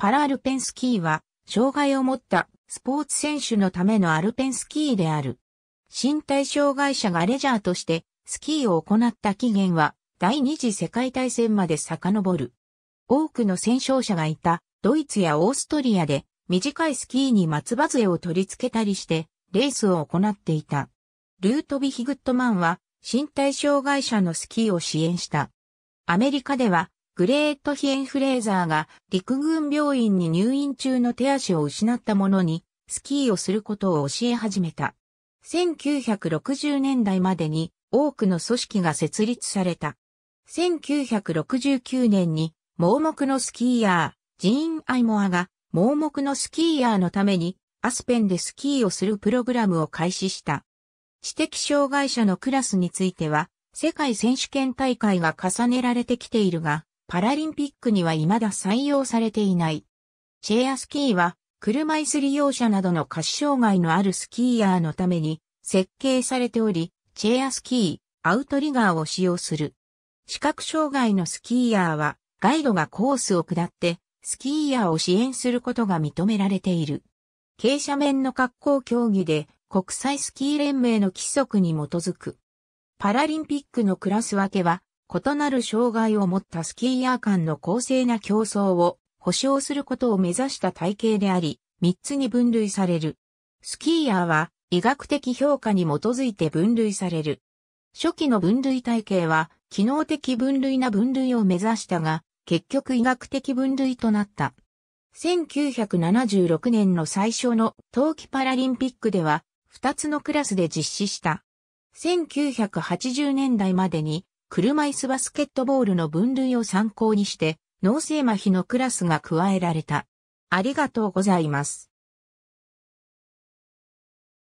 パラアルペンスキーは、障害を持ったスポーツ選手のためのアルペンスキーである。身体障害者がレジャーとしてスキーを行った起源は、第二次世界大戦まで遡る。多くの戦勝者がいたドイツやオーストリアで短いスキーに松葉杖を取り付けたりしてレースを行っていた。ルートビヒグットマンは身体障害者のスキーを支援した。アメリカではグレートヒエンフレーザーが陸軍病院に入院中の手足を失った者にスキーをすることを教え始めた。1960年代までに多くの組織が設立された。1969年に盲目のスキーヤー、ジーン・アイモアが盲目のスキーヤーのためにアスペンでスキーをするプログラムを開始した。知的障害者のクラスについては世界選手権大会が重ねられてきているが、パラリンピックには未だ採用されていない。チェアスキーは、車椅子利用者などの下肢障害のあるスキーヤーのために設計されており、チェアスキー、アウトリガーを使用する。視覚障害のスキーヤーは、ガイドがコースを下って、スキーヤーを支援することが認められている。傾斜面の格好競技で、国際スキー連盟の規則に基づく。パラリンピックのクラス分けは、異なる障害を持ったスキーヤー間の公正な競争を保障することを目指した体系であり、3つに分類される。スキーヤーは医学的評価に基づいて分類される。初期の分類体系は機能的分類な分類を目指したが、結局医学的分類となった。1976年の最初の冬季パラリンピックでは、2つのクラスで実施した。1980年代までに車椅子バスケットボールの分類を参考にして、脳性麻痺のクラスが加えられた。ありがとうございます。